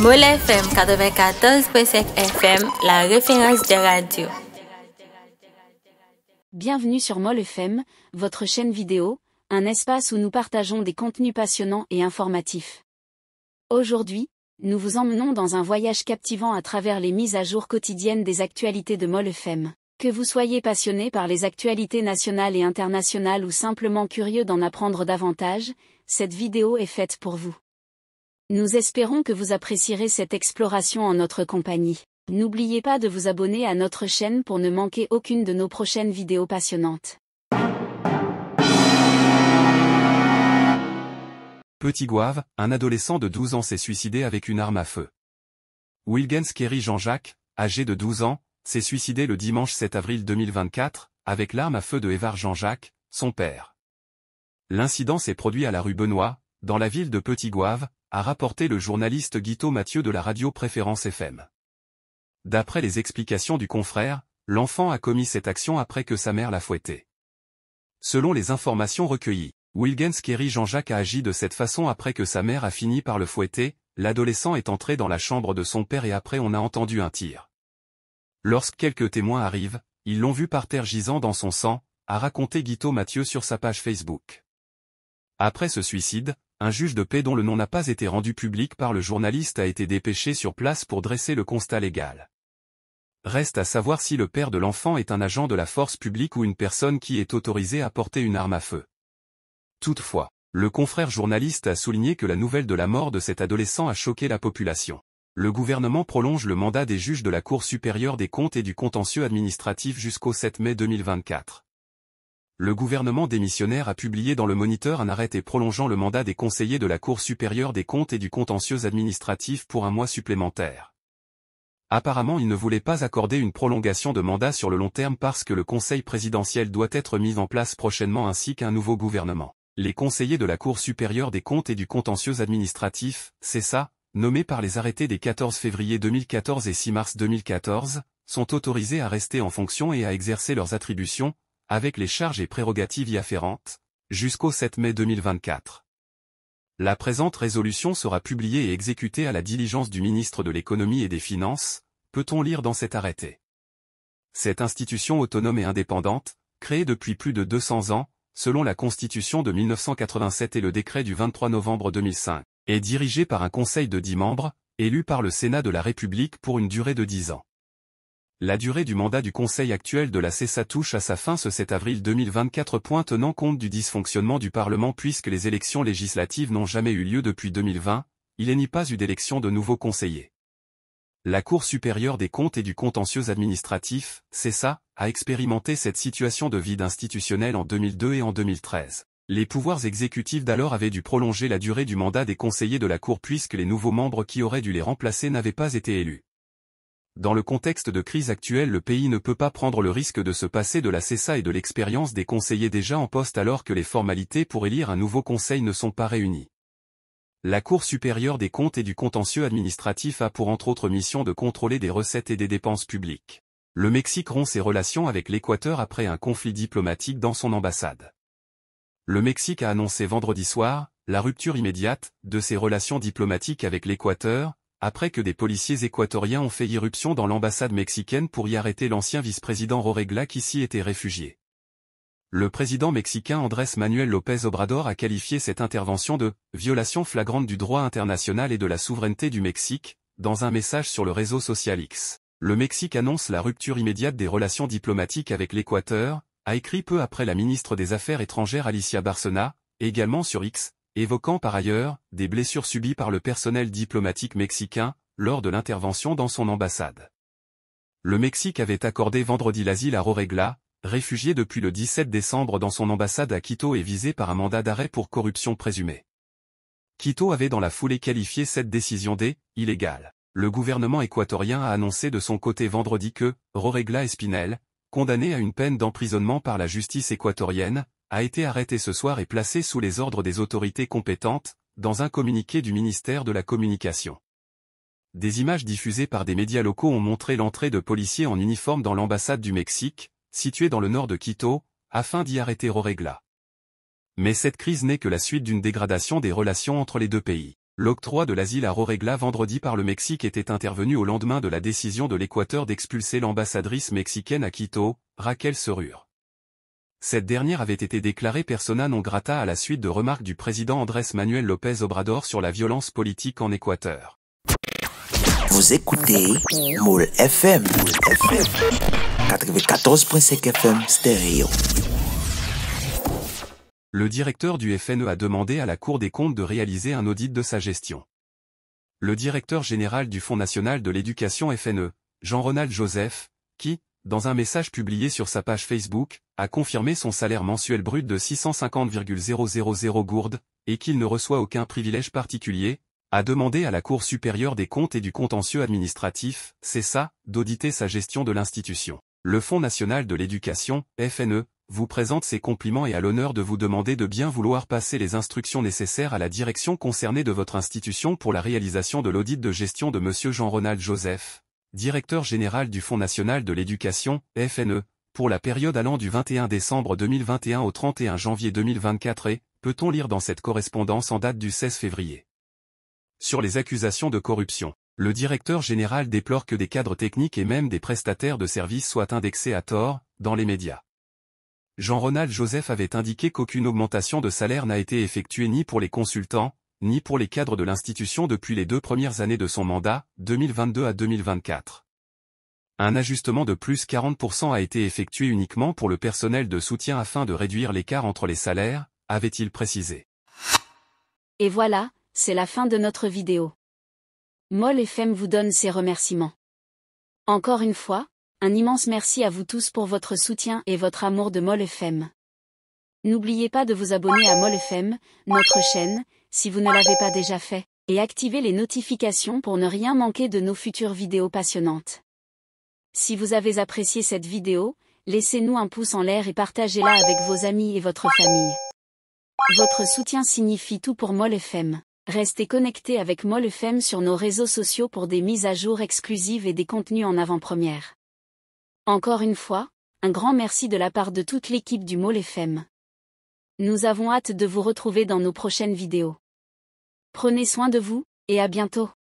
Mole FM FM, la référence de radio. Bienvenue sur Mole FM, votre chaîne vidéo, un espace où nous partageons des contenus passionnants et informatifs. Aujourd'hui, nous vous emmenons dans un voyage captivant à travers les mises à jour quotidiennes des actualités de Mole FM. Que vous soyez passionné par les actualités nationales et internationales ou simplement curieux d'en apprendre davantage, cette vidéo est faite pour vous. Nous espérons que vous apprécierez cette exploration en notre compagnie. N'oubliez pas de vous abonner à notre chaîne pour ne manquer aucune de nos prochaines vidéos passionnantes. Petit Goave, un adolescent de 12 ans s'est suicidé avec une arme à feu. Wilgens Kerry Jean-Jacques, âgé de 12 ans, s'est suicidé le dimanche 7 avril 2024, avec l'arme à feu de Évar Jean-Jacques, son père. L'incident s'est produit à la rue Benoît, dans la ville de Petit Goave a rapporté le journaliste Guito Mathieu de la radio Préférence FM. D'après les explications du confrère, l'enfant a commis cette action après que sa mère l'a fouetté. Selon les informations recueillies, Wilgens Kerry Jean-Jacques a agi de cette façon après que sa mère a fini par le fouetter, l'adolescent est entré dans la chambre de son père et après on a entendu un tir. Lorsque quelques témoins arrivent, ils l'ont vu par terre gisant dans son sang, a raconté Guito Mathieu sur sa page Facebook. Après ce suicide, un juge de paix dont le nom n'a pas été rendu public par le journaliste a été dépêché sur place pour dresser le constat légal. Reste à savoir si le père de l'enfant est un agent de la force publique ou une personne qui est autorisée à porter une arme à feu. Toutefois, le confrère journaliste a souligné que la nouvelle de la mort de cet adolescent a choqué la population. Le gouvernement prolonge le mandat des juges de la Cour supérieure des comptes et du contentieux administratif jusqu'au 7 mai 2024 le gouvernement démissionnaire a publié dans le Moniteur un arrêté prolongeant le mandat des conseillers de la Cour supérieure des comptes et du contentieux administratif pour un mois supplémentaire. Apparemment il ne voulait pas accorder une prolongation de mandat sur le long terme parce que le conseil présidentiel doit être mis en place prochainement ainsi qu'un nouveau gouvernement. Les conseillers de la Cour supérieure des comptes et du contentieux administratif, c'est ça, nommés par les arrêtés des 14 février 2014 et 6 mars 2014, sont autorisés à rester en fonction et à exercer leurs attributions, avec les charges et prérogatives y afférentes, jusqu'au 7 mai 2024. La présente résolution sera publiée et exécutée à la diligence du ministre de l'Économie et des Finances, peut-on lire dans cet arrêté. Cette institution autonome et indépendante, créée depuis plus de 200 ans, selon la Constitution de 1987 et le décret du 23 novembre 2005, est dirigée par un conseil de 10 membres, élu par le Sénat de la République pour une durée de 10 ans. La durée du mandat du Conseil actuel de la CESA touche à sa fin ce 7 avril 2024. Point tenant compte du dysfonctionnement du Parlement puisque les élections législatives n'ont jamais eu lieu depuis 2020, il n'y pas eu d'élection de nouveaux conseillers. La Cour supérieure des comptes et du contentieux administratif, CESA, a expérimenté cette situation de vide institutionnel en 2002 et en 2013. Les pouvoirs exécutifs d'alors avaient dû prolonger la durée du mandat des conseillers de la Cour puisque les nouveaux membres qui auraient dû les remplacer n'avaient pas été élus. Dans le contexte de crise actuelle le pays ne peut pas prendre le risque de se passer de la CESA et de l'expérience des conseillers déjà en poste alors que les formalités pour élire un nouveau conseil ne sont pas réunies. La Cour supérieure des comptes et du contentieux administratif a pour entre autres mission de contrôler des recettes et des dépenses publiques. Le Mexique rompt ses relations avec l'Équateur après un conflit diplomatique dans son ambassade. Le Mexique a annoncé vendredi soir, la rupture immédiate, de ses relations diplomatiques avec l'Équateur, après que des policiers équatoriens ont fait irruption dans l'ambassade mexicaine pour y arrêter l'ancien vice-président Roregla qui s'y était réfugié. Le président mexicain Andrés Manuel López Obrador a qualifié cette intervention de « violation flagrante du droit international et de la souveraineté du Mexique » dans un message sur le réseau social X. Le Mexique annonce la rupture immédiate des relations diplomatiques avec l'Équateur, a écrit peu après la ministre des Affaires étrangères Alicia Barcena, également sur X, évoquant par ailleurs des blessures subies par le personnel diplomatique mexicain lors de l'intervention dans son ambassade. Le Mexique avait accordé vendredi l'asile à Roregla, réfugié depuis le 17 décembre dans son ambassade à Quito et visé par un mandat d'arrêt pour corruption présumée. Quito avait dans la foulée qualifié cette décision d'illégale. illégale. Le gouvernement équatorien a annoncé de son côté vendredi que Roregla Espinel, condamné à une peine d'emprisonnement par la justice équatorienne, a été arrêté ce soir et placé sous les ordres des autorités compétentes, dans un communiqué du ministère de la Communication. Des images diffusées par des médias locaux ont montré l'entrée de policiers en uniforme dans l'ambassade du Mexique, située dans le nord de Quito, afin d'y arrêter Roregla. Mais cette crise n'est que la suite d'une dégradation des relations entre les deux pays. L'octroi de l'asile à Roregla vendredi par le Mexique était intervenu au lendemain de la décision de l'Équateur d'expulser l'ambassadrice mexicaine à Quito, Raquel Serrure cette dernière avait été déclarée persona non grata à la suite de remarques du président Andrés Manuel López Obrador sur la violence politique en Équateur. Vous écoutez FM, 94.5 FM stéréo. Le directeur du FNE a demandé à la Cour des comptes de réaliser un audit de sa gestion. Le directeur général du Fonds national de l'éducation FNE, Jean-Ronald Joseph, qui, dans un message publié sur sa page Facebook, a confirmé son salaire mensuel brut de 650,000 gourdes, et qu'il ne reçoit aucun privilège particulier, a demandé à la Cour supérieure des comptes et du contentieux administratif, c'est ça, d'auditer sa gestion de l'institution. Le Fonds national de l'éducation, FNE, vous présente ses compliments et a l'honneur de vous demander de bien vouloir passer les instructions nécessaires à la direction concernée de votre institution pour la réalisation de l'audit de gestion de M. Jean-Ronald Joseph, directeur général du Fonds national de l'éducation, FNE, pour la période allant du 21 décembre 2021 au 31 janvier 2024 et, peut-on lire dans cette correspondance en date du 16 février. Sur les accusations de corruption, le directeur général déplore que des cadres techniques et même des prestataires de services soient indexés à tort, dans les médias. Jean-Ronald Joseph avait indiqué qu'aucune augmentation de salaire n'a été effectuée ni pour les consultants, ni pour les cadres de l'institution depuis les deux premières années de son mandat, 2022 à 2024. Un ajustement de plus 40% a été effectué uniquement pour le personnel de soutien afin de réduire l'écart entre les salaires, avait-il précisé. Et voilà, c'est la fin de notre vidéo. Moll FM vous donne ses remerciements. Encore une fois, un immense merci à vous tous pour votre soutien et votre amour de Moll FM. N'oubliez pas de vous abonner à Moll FM, notre chaîne, si vous ne l'avez pas déjà fait, et activez les notifications pour ne rien manquer de nos futures vidéos passionnantes. Si vous avez apprécié cette vidéo, laissez-nous un pouce en l'air et partagez-la avec vos amis et votre famille. Votre soutien signifie tout pour Moll FM. Restez connectés avec Moll FM sur nos réseaux sociaux pour des mises à jour exclusives et des contenus en avant-première. Encore une fois, un grand merci de la part de toute l'équipe du Moll FM. Nous avons hâte de vous retrouver dans nos prochaines vidéos. Prenez soin de vous, et à bientôt.